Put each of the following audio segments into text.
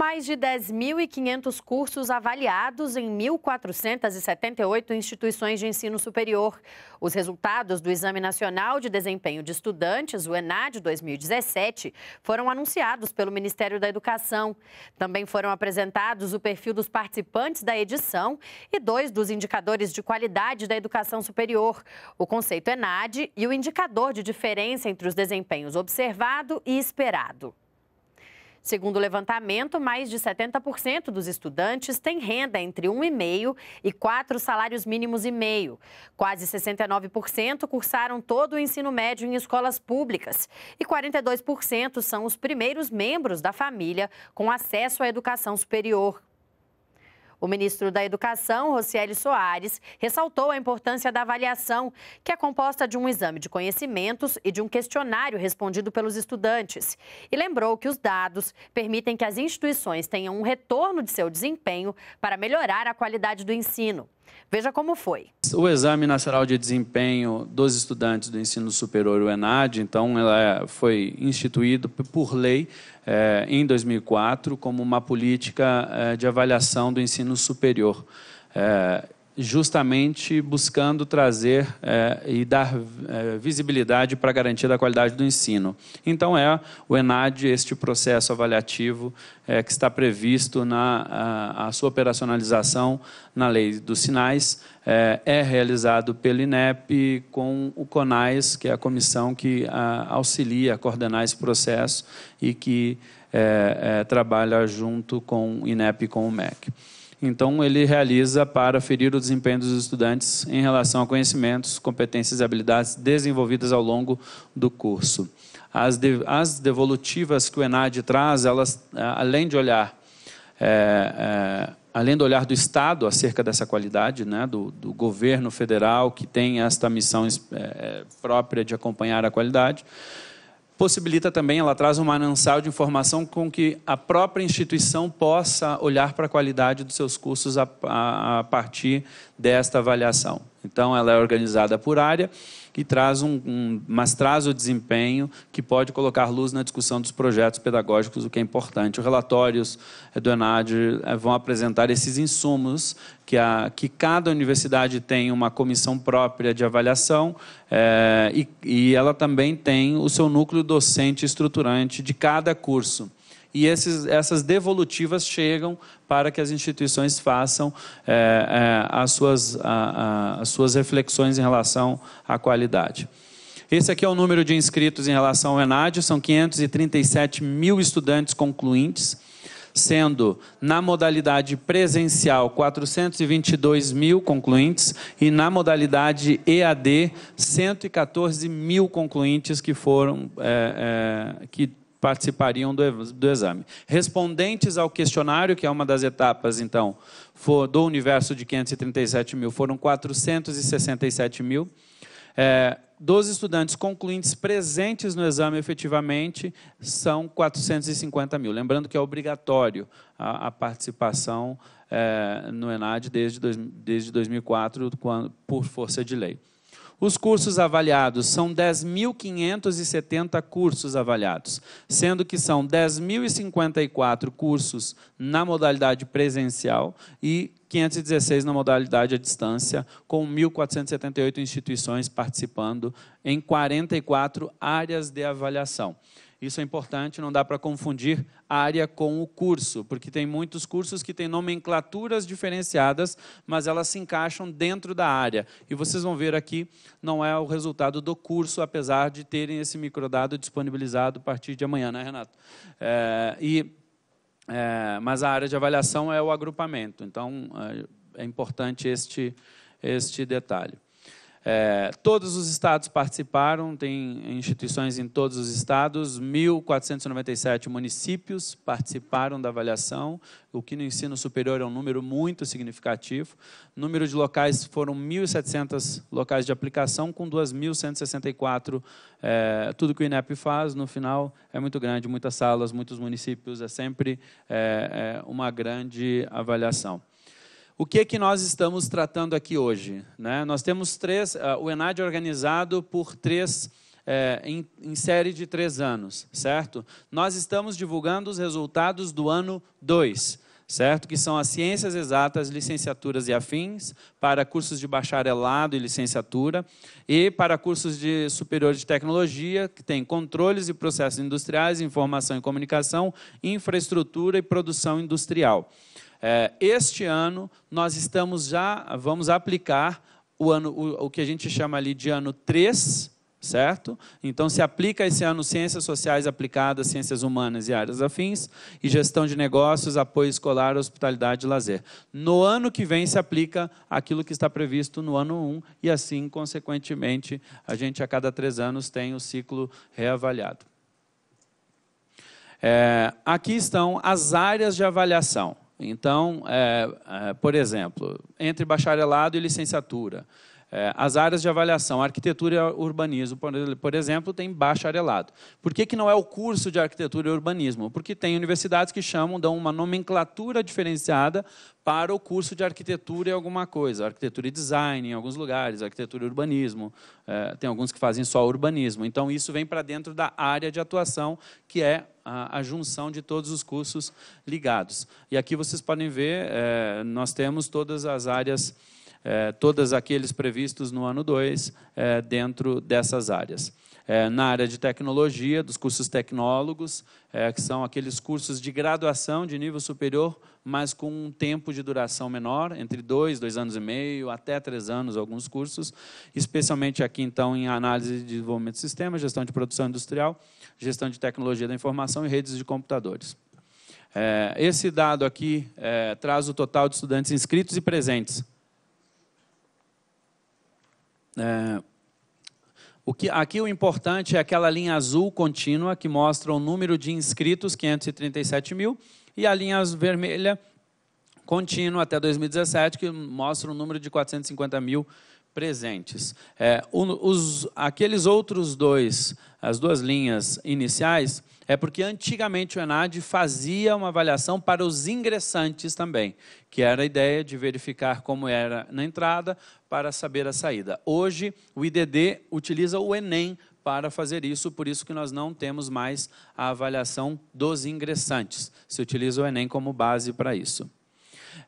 Mais de 10.500 cursos avaliados em 1.478 instituições de ensino superior. Os resultados do Exame Nacional de Desempenho de Estudantes, o ENAD 2017, foram anunciados pelo Ministério da Educação. Também foram apresentados o perfil dos participantes da edição e dois dos indicadores de qualidade da educação superior: o conceito ENAD e o indicador de diferença entre os desempenhos observado e esperado. Segundo o levantamento, mais de 70% dos estudantes têm renda entre 1,5 e 4 salários mínimos e meio. Quase 69% cursaram todo o ensino médio em escolas públicas e 42% são os primeiros membros da família com acesso à educação superior. O ministro da Educação, Rocieli Soares, ressaltou a importância da avaliação, que é composta de um exame de conhecimentos e de um questionário respondido pelos estudantes. E lembrou que os dados permitem que as instituições tenham um retorno de seu desempenho para melhorar a qualidade do ensino. Veja como foi. O Exame Nacional de Desempenho dos Estudantes do Ensino Superior, o ENAD, então, ela é, foi instituído por lei eh, em 2004 como uma política eh, de avaliação do ensino superior. Eh, justamente buscando trazer é, e dar é, visibilidade para garantir da qualidade do ensino. Então é o ENAD este processo avaliativo é, que está previsto na a, a, sua operacionalização na lei dos sinais é, é realizado pelo INEP com o CONAIS, que é a comissão que a, auxilia a coordenar esse processo e que é, é, trabalha junto com o INEP e com o MEC. Então, ele realiza para ferir o desempenho dos estudantes em relação a conhecimentos, competências e habilidades desenvolvidas ao longo do curso. As, de, as devolutivas que o ENAD traz, elas, é, além de olhar. É, é, além do olhar do Estado acerca dessa qualidade, né, do, do governo federal que tem esta missão é, é própria de acompanhar a qualidade, possibilita também, ela traz um manancial de informação com que a própria instituição possa olhar para a qualidade dos seus cursos a, a, a partir desta avaliação. Então, ela é organizada por área e traz um, um, mas traz o desempenho que pode colocar luz na discussão dos projetos pedagógicos, o que é importante. Os relatórios eh, do Enad eh, vão apresentar esses insumos que, a, que cada universidade tem uma comissão própria de avaliação é, e, e ela também tem o seu núcleo docente estruturante de cada curso e esses, essas devolutivas chegam para que as instituições façam é, é, as, suas, a, a, as suas reflexões em relação à qualidade. Esse aqui é o número de inscritos em relação ao ENAD, são 537 mil estudantes concluintes, sendo na modalidade presencial 422 mil concluintes e na modalidade EAD 114 mil concluintes que foram é, é, que participariam do, do exame. Respondentes ao questionário, que é uma das etapas, então, for, do universo de 537 mil, foram 467 mil. É, dos estudantes concluintes presentes no exame efetivamente são 450 mil. Lembrando que é obrigatório a, a participação é, no ENAD desde, dois, desde 2004, quando, por força de lei. Os cursos avaliados são 10.570 cursos avaliados, sendo que são 10.054 cursos na modalidade presencial e 516 na modalidade à distância, com 1.478 instituições participando em 44 áreas de avaliação. Isso é importante, não dá para confundir área com o curso, porque tem muitos cursos que têm nomenclaturas diferenciadas, mas elas se encaixam dentro da área. E vocês vão ver aqui, não é o resultado do curso, apesar de terem esse microdado disponibilizado a partir de amanhã, né, Renato? É, e, é, mas a área de avaliação é o agrupamento, então é, é importante este, este detalhe. É, todos os estados participaram, tem instituições em todos os estados, 1.497 municípios participaram da avaliação, o que no ensino superior é um número muito significativo. número de locais foram 1.700 locais de aplicação, com 2.164. É, tudo que o INEP faz, no final, é muito grande, muitas salas, muitos municípios, é sempre é, é uma grande avaliação. O que é que nós estamos tratando aqui hoje? Né? Nós temos três, ah, o ENAD é organizado por três, é, em, em série de três anos, certo? Nós estamos divulgando os resultados do ano 2 certo? Que são as ciências exatas, licenciaturas e afins, para cursos de bacharelado e licenciatura, e para cursos de superior de tecnologia, que tem controles e processos industriais, informação e comunicação, infraestrutura e produção industrial. É, este ano nós estamos já, vamos aplicar o, ano, o, o que a gente chama ali de ano 3, certo? Então se aplica esse ano ciências sociais aplicadas, ciências humanas e áreas afins, e gestão de negócios, apoio escolar, hospitalidade e lazer. No ano que vem se aplica aquilo que está previsto no ano 1, e assim, consequentemente, a gente a cada três anos tem o ciclo reavaliado. É, aqui estão as áreas de avaliação. Então, é, é, por exemplo, entre bacharelado e licenciatura, é, as áreas de avaliação, arquitetura e urbanismo, por, exemplo, tem bacharelado. Por que, que não é o curso de arquitetura e urbanismo? Porque tem universidades que chamam, dão uma nomenclatura diferenciada para o curso de arquitetura e alguma coisa. Arquitetura e design em alguns lugares, arquitetura e urbanismo. É, tem alguns que fazem só urbanismo. Então, isso vem para dentro da área de atuação, que é a, a, junção de todos os cursos ligados. E aqui vocês podem ver, é, nós temos todas as áreas é, todos aqueles previstos no ano 2 é, dentro dessas áreas. É, na área de tecnologia, dos cursos tecnólogos, que são aqueles cursos de graduação de nível superior, mas com um tempo de duração menor, entre dois, dois anos e meio, até três anos, alguns cursos, especialmente aqui, então, em análise de desenvolvimento de sistemas, gestão de produção industrial, gestão de tecnologia da informação e redes de computadores esse dado aqui é, traz o total de estudantes inscritos e presentes é, o que, aqui o importante é aquela linha azul contínua que mostra o número de inscritos, 537 mil, e a linha vermelha contínua até 2017 que mostra o número de 450 mil inscritos presentes. É, os, aqueles outros dois, as duas linhas iniciais, é porque antigamente o Enad fazia uma avaliação para os ingressantes também, que era a ideia de verificar como era na entrada para saber a saída. Hoje, o IDD utiliza o Enem para fazer isso, por isso que nós não temos mais a avaliação dos ingressantes. Se utiliza o Enem como base para isso.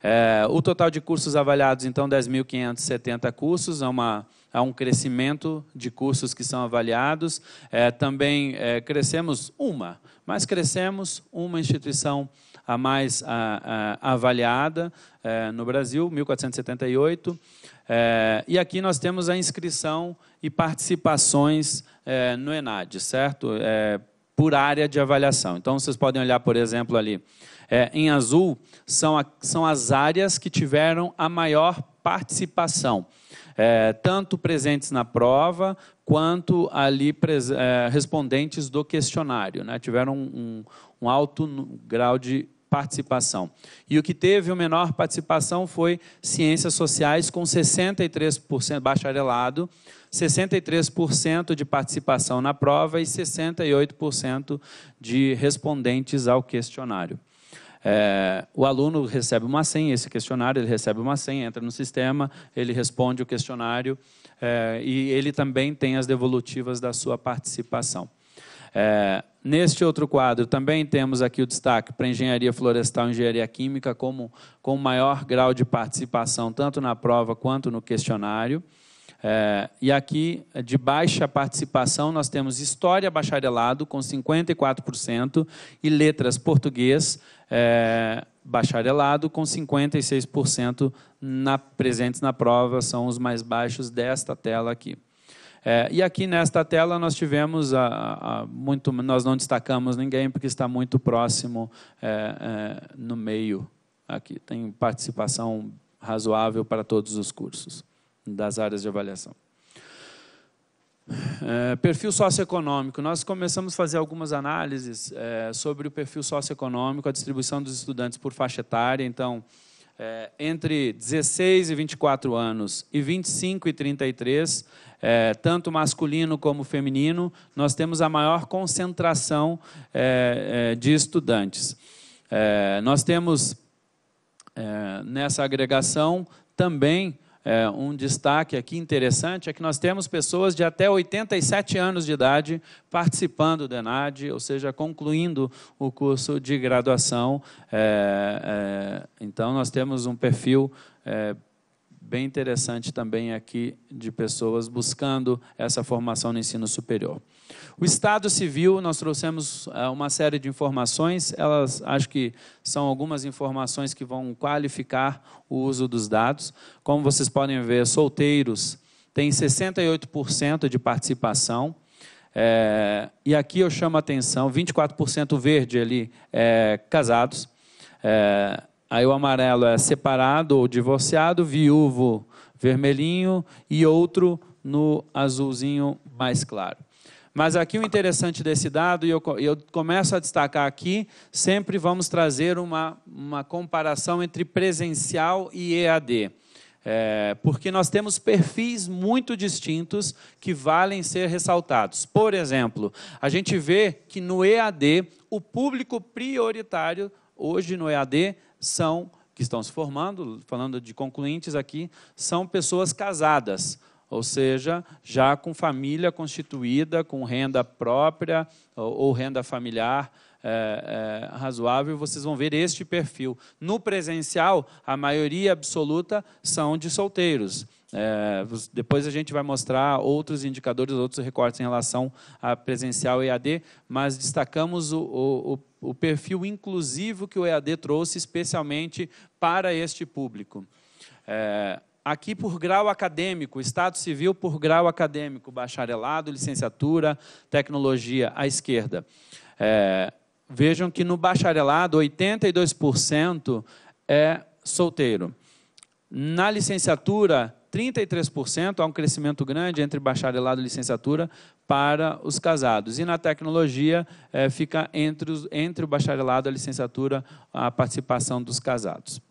É, o total de cursos avaliados, então, 10.570 cursos, é uma há é um crescimento de cursos que são avaliados. É, também é, crescemos uma, mas crescemos uma instituição a mais a, a, avaliada é, no Brasil, 1478. É, e aqui nós temos a inscrição e participações é, no ENAD, certo? por área de avaliação. Então, vocês podem olhar, por exemplo, ali, é, em azul são, a, são as áreas que tiveram a maior participação, é, tanto presentes na prova quanto ali é, respondentes do questionário, né? tiveram um, um alto grau de participação. E o que teve o menor participação foi ciências sociais, com 63% bacharelado, 63% de participação na prova e 68% de respondentes ao questionário. É, o aluno recebe uma senha, esse questionário, ele recebe uma senha, entra no sistema, ele responde o questionário é, e ele também tem as devolutivas da sua participação. É, neste outro quadro, também temos aqui o destaque para engenharia florestal e engenharia química como com maior grau de participação, tanto na prova quanto no questionário. É, e aqui, de baixa participação, nós temos História Bacharelado, com 54%, e Letras Português é, Bacharelado, com 56% na, presentes na prova, são os mais baixos desta tela aqui. É, e aqui nesta tela nós tivemos a, a, muito, nós não destacamos ninguém porque está muito próximo é, é, no meio aqui. Tem participação razoável para todos os cursos das áreas de avaliação. É, perfil socioeconômico. Nós começamos a fazer algumas análises é, sobre o perfil socioeconômico, a distribuição dos estudantes por faixa etária. Então, é, entre 16 e 24 anos e 25 e 33, é, tanto masculino como feminino, nós temos a maior concentração é, é, de estudantes. É, nós temos nessa agregação também é, um destaque aqui interessante é que nós temos pessoas de até 87 anos de idade participando do ENAD, ou seja, concluindo o curso de graduação. É, é, então, nós temos um perfil é, bem interessante também aqui de pessoas buscando essa formação no ensino superior. O Estado Civil, nós trouxemos eh, uma série de informações, elas acho que são algumas informações que vão qualificar o uso dos dados. Como vocês podem ver, solteiros têm 68% de participação. É, e aqui eu chamo a atenção: 24% verde ali é casados. É, aí o amarelo é separado ou divorciado, viúvo vermelhinho e outro no azulzinho mais claro. Mas aqui o interessante desse dado, e eu, eu começo a destacar aqui, sempre vamos trazer uma, uma comparação entre presencial e EAD. É, porque nós temos perfis muito distintos que valem ser ressaltados. Por exemplo, a gente vê que no EAD, o público prioritário hoje no EAD são, que estão se formando, falando de concluintes aqui, são pessoas casadas ou seja, já com família constituída, com renda própria ou, renda familiar é, é, razoável, vocês vão ver este perfil. No presencial, a maioria absoluta são de solteiros. É, depois a gente vai mostrar outros indicadores, outros recortes em relação a presencial e EAD, mas destacamos o, o, o perfil inclusivo que o EAD trouxe, especialmente para este público. É, aqui por grau acadêmico, Estado Civil por grau acadêmico, bacharelado, licenciatura, tecnologia, à esquerda. É, vejam que no bacharelado, 82% é solteiro. Na licenciatura, 33%, há um crescimento grande entre bacharelado e licenciatura para os casados. E na tecnologia, é, fica entre, os, entre o bacharelado e a licenciatura a participação dos casados.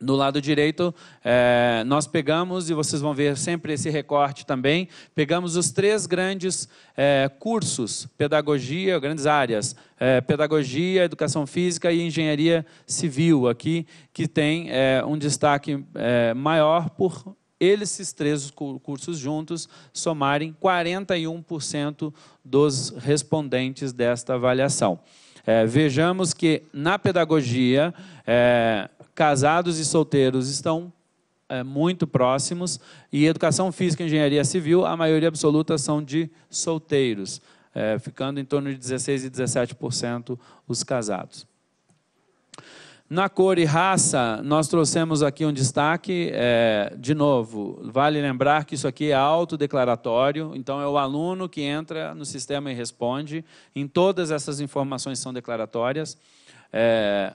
No lado direito, é, nós pegamos, e vocês vão ver sempre esse recorte também, pegamos os três grandes é, cursos, pedagogia, grandes áreas, é, pedagogia, educação física e engenharia civil aqui, que tem é, um destaque é, maior por eles, esses três cursos juntos, somarem 41% dos respondentes desta avaliação. É, vejamos que na pedagogia, é, casados e solteiros estão é, muito próximos, e educação física e engenharia civil, a maioria absoluta são de solteiros, é, ficando em torno de 16% e 17% os casados. Na cor e raça, nós trouxemos aqui um destaque. É, de novo, vale lembrar que isso aqui é autodeclaratório, então é o aluno que entra no sistema e responde. Em todas essas informações são declaratórias. É,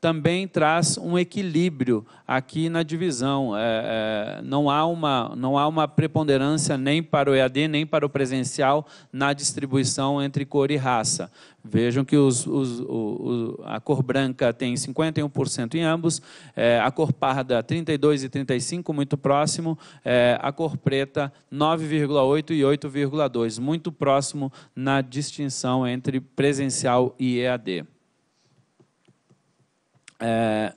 também traz um equilíbrio aqui na divisão. É, é, não, há uma, não há uma preponderância nem para o EAD, nem para o presencial na distribuição entre cor e raça. Vejam que os, os, a cor branca tem 51% em ambos, é, a cor parda 32% e 35%, muito próximo, é, a cor preta 9,8% e 8,2%, muito próximo na distinção entre presencial e EAD é,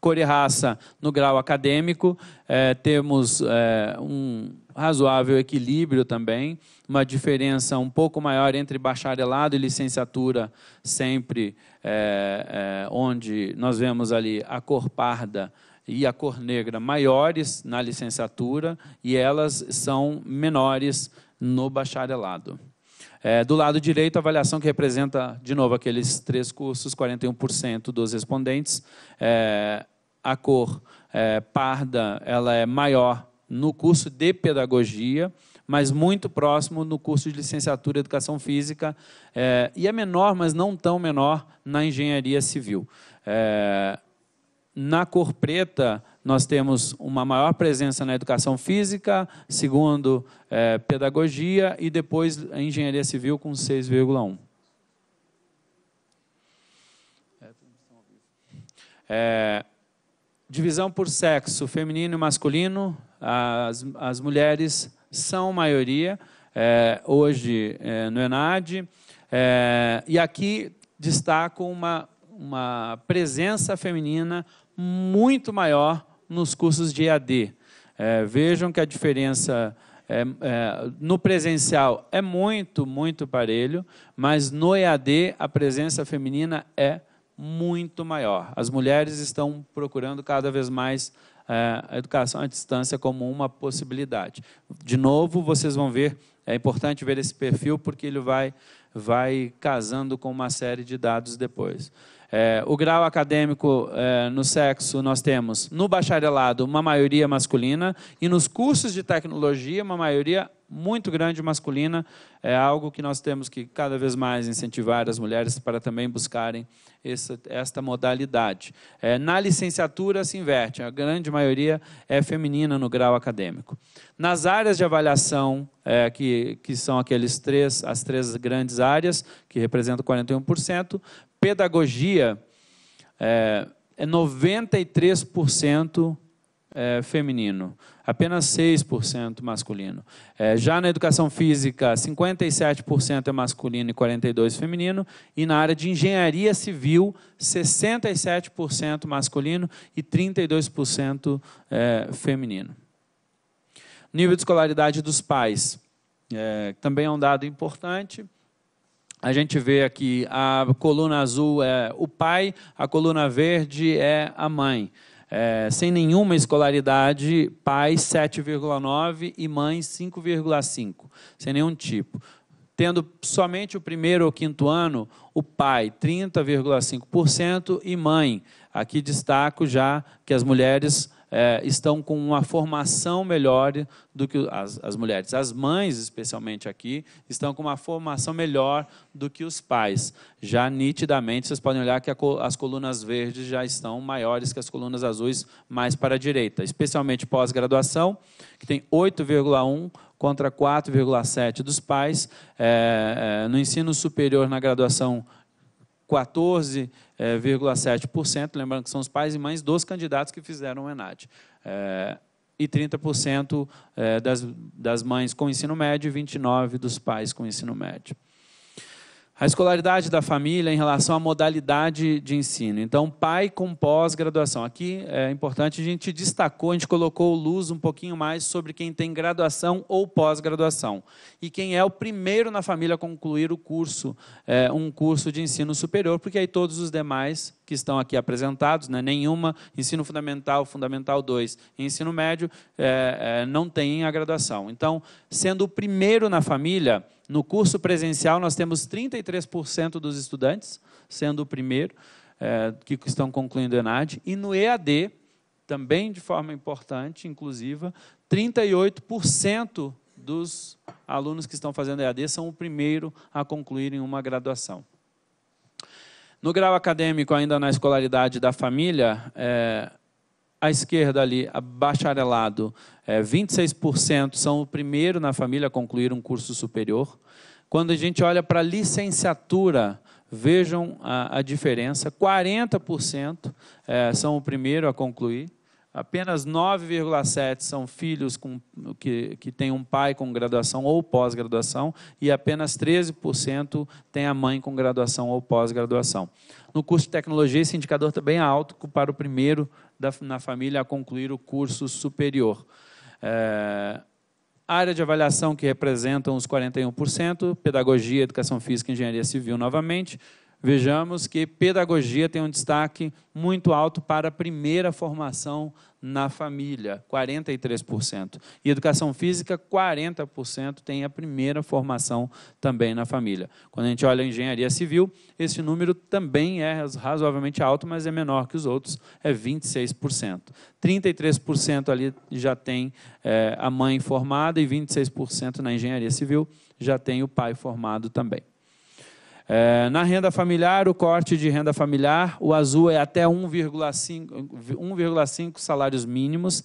cor e raça no grau acadêmico, é, temos é, um razoável equilíbrio também, uma diferença um pouco maior entre bacharelado e licenciatura, sempre é, é, onde nós vemos ali a cor parda e a cor negra maiores na licenciatura e elas são menores no bacharelado. É, do lado direito, a avaliação que representa, de novo, aqueles três cursos, 41% dos respondentes. É, a cor é, parda ela é maior no curso de pedagogia, mas muito próximo no curso de licenciatura em educação física, é, e é menor, mas não tão menor, na engenharia civil. É, na cor preta, nós temos uma maior presença na educação física, segundo, é, pedagogia e depois a engenharia civil com 6,1. É, divisão por sexo, feminino e masculino, as, as mulheres são maioria é, hoje é, no ENAD. É, e aqui destaco uma, uma presença feminina muito maior nos cursos de EAD. É, vejam que a diferença é, é, no presencial é muito, muito parelho, mas no EAD a presença feminina é muito maior. As mulheres estão procurando cada vez mais é, a educação à distância como uma possibilidade. De novo, vocês vão ver, é importante ver esse perfil, porque ele vai, vai casando com uma série de dados depois. É, o grau acadêmico é, no sexo, nós temos no bacharelado uma maioria masculina e nos cursos de tecnologia, uma maioria muito grande masculina. É algo que nós temos que cada vez mais incentivar as mulheres para também buscarem essa, esta modalidade. É, na licenciatura se inverte, a grande maioria é feminina no grau acadêmico. Nas áreas de avaliação, é, que, que são aqueles três, as três grandes áreas, que representam 41%, pedagogia é, é 93% é, feminino, apenas 6% masculino. É, já na educação física, 57% é masculino e 42% feminino, e na área de engenharia civil, 67% masculino e 32% é, feminino. Nível de escolaridade dos pais, é, também é um dado importante a gente vê aqui a coluna azul é o pai, a coluna verde é a mãe. É, sem nenhuma escolaridade, pais 7,9 e mães 5,5, sem nenhum tipo. Tendo somente o primeiro ou quinto ano, o pai 30,5% e mãe. Aqui destaco já que as mulheres é, estão com uma formação melhor do que as, as mulheres. As mães, especialmente aqui, estão com uma formação melhor do que os pais. Já nitidamente, vocês podem olhar que a, as colunas verdes já estão maiores que as colunas azuis, mais para a direita, especialmente pós-graduação, que tem 8,1 contra 4,7 dos pais. É, é, no ensino superior, na graduação 14,7%, eh, lembrando que são os pais e mães dos candidatos que fizeram o ENAD. É, eh, e 30% eh, das, das mães com ensino médio e 29% dos pais com ensino médio. A escolaridade da família em relação à modalidade de ensino. Então, pai com pós-graduação. Aqui é importante, a gente destacou, a gente colocou luz um pouquinho mais sobre quem tem graduação ou pós-graduação. E quem é o primeiro na família a concluir o curso, é, um curso de ensino superior, porque aí todos os demais que estão aqui apresentados, né, nenhuma, ensino fundamental, fundamental 2, ensino médio, é, é, não tem a graduação. Então, sendo o primeiro na família no curso presencial, nós temos 33% dos estudantes, sendo o primeiro, é, que estão concluindo o ENAD. E no EAD, também de forma importante, inclusiva, 38% dos alunos que estão fazendo EAD são o primeiro a concluírem uma graduação. No grau acadêmico, ainda na escolaridade da família, é, à esquerda ali, bacharelado, é, 26% são o primeiro na família a concluir um curso superior. Quando a gente olha para licenciatura, vejam a, a diferença: 40% é, são o primeiro a concluir apenas 9,7 são filhos com, que, que têm um pai com graduação ou pós-graduação e apenas 13% tem a mãe com graduação ou pós-graduação. No curso de tecnologia, esse indicador está bem alto para o primeiro da, na família a concluir o curso superior. É, área de avaliação que representam os 41%, pedagogia, educação física e engenharia civil novamente, vejamos que pedagogia tem um destaque muito alto para a primeira formação na família, 43%. E educação física, 40% tem a primeira formação também na família. Quando a gente olha a engenharia civil, esse número também é razoavelmente alto, mas é menor que os outros, é 26%. 33% ali já tem é, a mãe formada e 26% na engenharia civil já tem o pai formado também. É, na renda familiar, o corte de renda familiar, o azul é até 1,5 salários mínimos